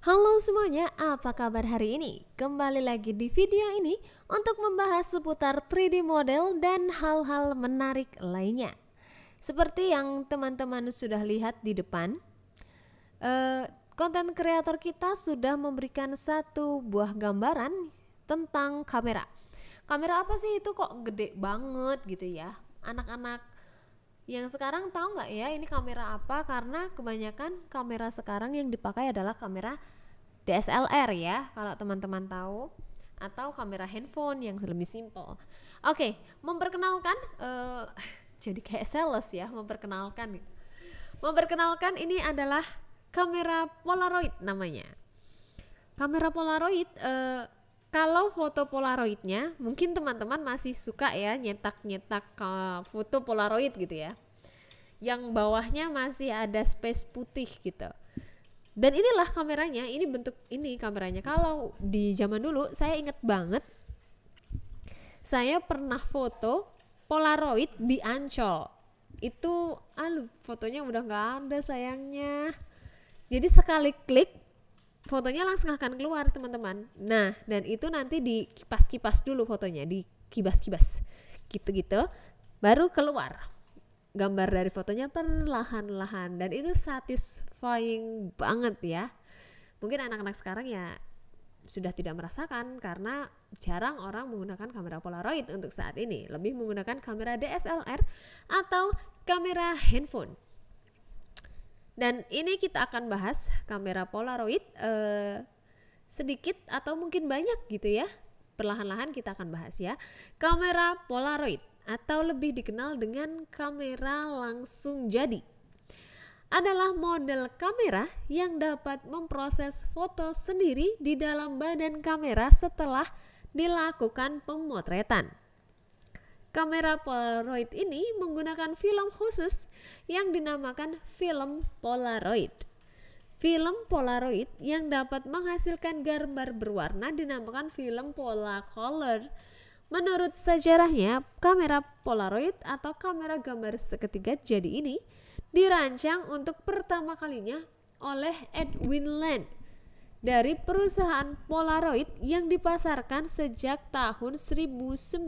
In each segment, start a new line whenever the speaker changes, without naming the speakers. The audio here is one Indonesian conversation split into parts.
Halo semuanya, apa kabar hari ini? Kembali lagi di video ini untuk membahas seputar 3D model dan hal-hal menarik lainnya. Seperti yang teman-teman sudah lihat di depan, eh, konten kreator kita sudah memberikan satu buah gambaran tentang kamera. Kamera apa sih itu kok gede banget gitu ya? Anak-anak yang sekarang tahu nggak ya ini kamera apa karena kebanyakan kamera sekarang yang dipakai adalah kamera DSLR ya kalau teman-teman tahu atau kamera handphone yang lebih simple. Oke, okay, memperkenalkan uh, jadi kayak sales ya memperkenalkan. Memperkenalkan ini adalah kamera Polaroid namanya. Kamera Polaroid uh, kalau foto polaroidnya mungkin teman-teman masih suka ya nyetak-nyetak eh, foto polaroid gitu ya yang bawahnya masih ada space putih gitu dan inilah kameranya ini bentuk ini kameranya kalau di zaman dulu saya inget banget saya pernah foto polaroid di Ancol itu alu fotonya udah nggak ada sayangnya jadi sekali klik fotonya langsung akan keluar teman-teman nah dan itu nanti di kipas kipas dulu fotonya di kibas kibas gitu-gitu baru keluar gambar dari fotonya perlahan-lahan dan itu satisfying banget ya mungkin anak-anak sekarang ya sudah tidak merasakan karena jarang orang menggunakan kamera Polaroid untuk saat ini, lebih menggunakan kamera DSLR atau kamera handphone. Dan ini kita akan bahas kamera Polaroid eh, sedikit atau mungkin banyak gitu ya. Perlahan-lahan kita akan bahas ya. Kamera Polaroid atau lebih dikenal dengan kamera langsung jadi adalah model kamera yang dapat memproses foto sendiri di dalam badan kamera setelah dilakukan pemotretan. Kamera Polaroid ini menggunakan film khusus yang dinamakan film Polaroid. Film Polaroid yang dapat menghasilkan gambar berwarna dinamakan film Color. Menurut sejarahnya, kamera Polaroid atau kamera gambar seketiga jadi ini dirancang untuk pertama kalinya oleh Edwin Land dari perusahaan Polaroid yang dipasarkan sejak tahun 1947.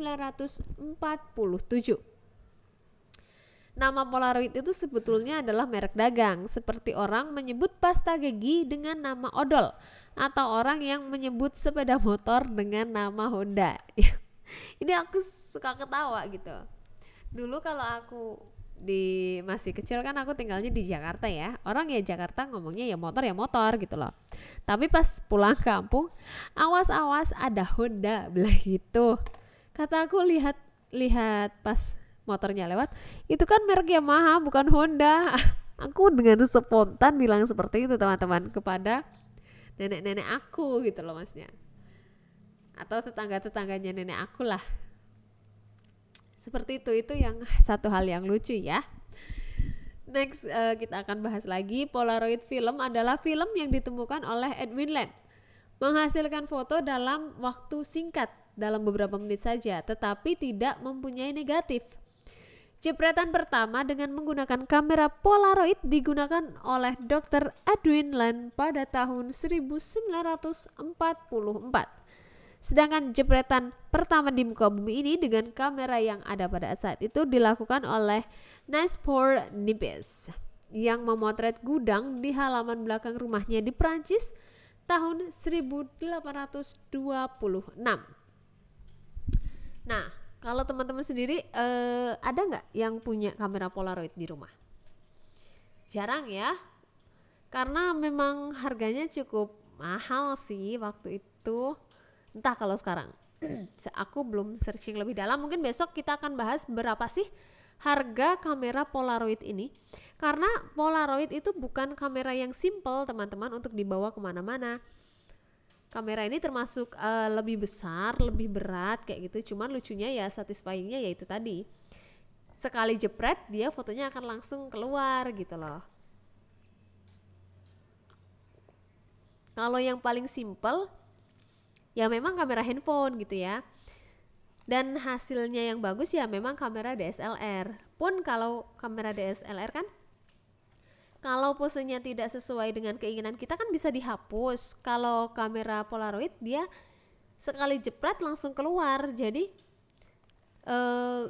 Nama Polaroid itu sebetulnya adalah merek dagang, seperti orang menyebut pasta gigi dengan nama odol atau orang yang menyebut sepeda motor dengan nama Honda. Ini aku suka ketawa gitu. Dulu kalau aku di masih kecil kan aku tinggalnya di Jakarta ya orang ya Jakarta ngomongnya ya motor ya motor gitu loh tapi pas pulang kampung awas-awas ada Honda belah gitu kata aku lihat lihat pas motornya lewat itu kan merek Yamaha bukan Honda aku dengan spontan bilang seperti itu teman-teman kepada nenek-nenek aku gitu loh masnya atau tetangga-tetangganya nenek aku lah seperti itu itu yang satu hal yang lucu ya. Next uh, kita akan bahas lagi Polaroid film adalah film yang ditemukan oleh Edwin Land. Menghasilkan foto dalam waktu singkat dalam beberapa menit saja, tetapi tidak mempunyai negatif. Jepretan pertama dengan menggunakan kamera Polaroid digunakan oleh Dr. Edwin Land pada tahun 1944. Sedangkan jepretan pertama di muka bumi ini dengan kamera yang ada pada saat itu dilakukan oleh Nispor Nibes yang memotret gudang di halaman belakang rumahnya di Prancis tahun 1826. Nah, kalau teman-teman sendiri eh, ada nggak yang punya kamera Polaroid di rumah? Jarang ya, karena memang harganya cukup mahal sih waktu itu entah kalau sekarang aku belum searching lebih dalam mungkin besok kita akan bahas berapa sih harga kamera Polaroid ini karena Polaroid itu bukan kamera yang simple teman-teman untuk dibawa kemana-mana kamera ini termasuk uh, lebih besar lebih berat kayak gitu cuman lucunya ya satisfyingnya yaitu tadi sekali jepret dia fotonya akan langsung keluar gitu loh kalau yang paling simple ya memang kamera handphone gitu ya dan hasilnya yang bagus ya memang kamera DSLR pun kalau kamera DSLR kan kalau posenya tidak sesuai dengan keinginan kita kan bisa dihapus kalau kamera Polaroid dia sekali jepret langsung keluar jadi eh,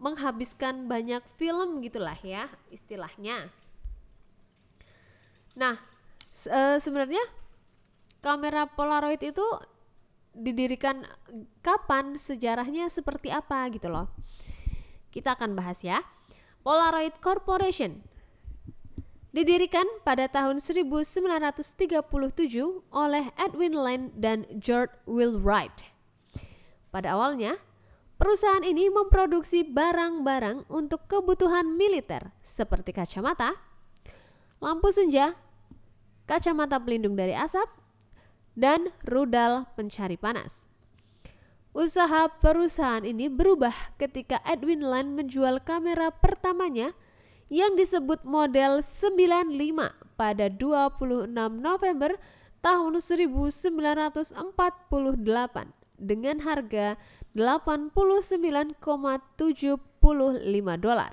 menghabiskan banyak film gitulah ya istilahnya nah e, sebenarnya kamera Polaroid itu didirikan kapan, sejarahnya seperti apa gitu loh. Kita akan bahas ya. Polaroid Corporation didirikan pada tahun 1937 oleh Edwin Land dan George Will Wright. Pada awalnya, perusahaan ini memproduksi barang-barang untuk kebutuhan militer seperti kacamata, lampu senja, kacamata pelindung dari asap, dan rudal pencari panas. Usaha perusahaan ini berubah ketika Edwin Land menjual kamera pertamanya yang disebut model 95 pada 26 November tahun 1948 dengan harga 89,75 dolar.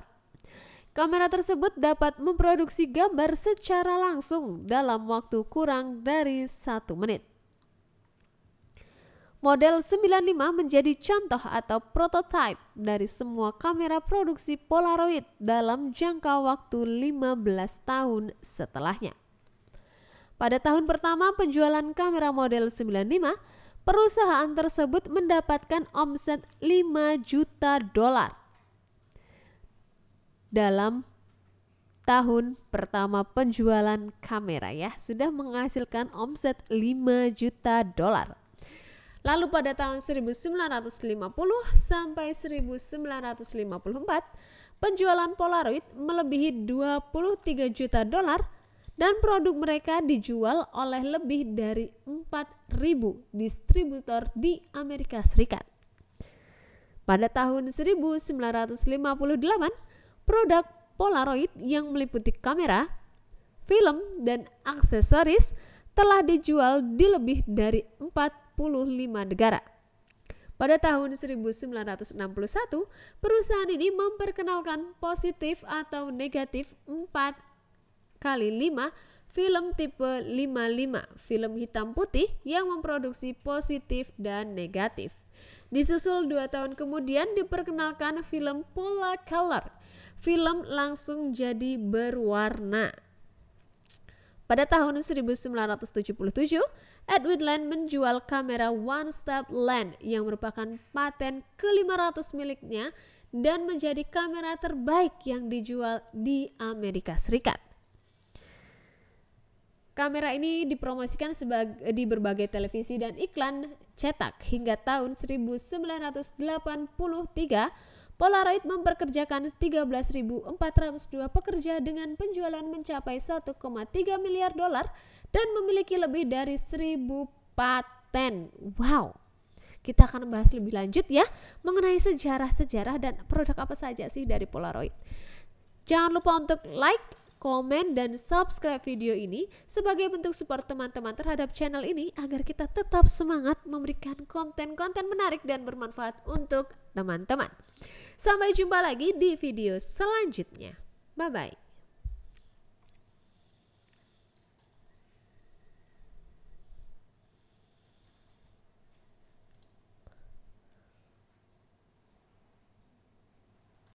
Kamera tersebut dapat memproduksi gambar secara langsung dalam waktu kurang dari satu menit. Model 95 menjadi contoh atau prototipe dari semua kamera produksi Polaroid dalam jangka waktu 15 tahun setelahnya. Pada tahun pertama penjualan kamera model 95, perusahaan tersebut mendapatkan omset 5 juta dolar dalam tahun pertama penjualan kamera ya sudah menghasilkan omset 5 juta dolar. Lalu pada tahun 1950 sampai 1954 penjualan Polaroid melebihi 23 juta dolar dan produk mereka dijual oleh lebih dari 4.000 distributor di Amerika Serikat. Pada tahun 1958 produk Polaroid yang meliputi kamera, film, dan aksesoris telah dijual di lebih dari 45 negara. Pada tahun 1961, perusahaan ini memperkenalkan positif atau negatif 4 kali 5 film tipe 55, film hitam putih yang memproduksi positif dan negatif. Disusul dua tahun kemudian diperkenalkan film Polar Color film langsung jadi berwarna. Pada tahun 1977, Edwin Land menjual kamera One Step Land yang merupakan paten ke-500 miliknya dan menjadi kamera terbaik yang dijual di Amerika Serikat. Kamera ini dipromosikan di berbagai televisi dan iklan cetak hingga tahun 1983 Polaroid memperkerjakan 13.402 pekerja dengan penjualan mencapai 1,3 miliar dolar dan memiliki lebih dari 1.000 paten. Wow, kita akan bahas lebih lanjut ya mengenai sejarah-sejarah dan produk apa saja sih dari Polaroid. Jangan lupa untuk like, komen, dan subscribe video ini sebagai bentuk support teman-teman terhadap channel ini agar kita tetap semangat memberikan konten-konten menarik dan bermanfaat untuk teman-teman. Sampai jumpa lagi di video selanjutnya. Bye-bye.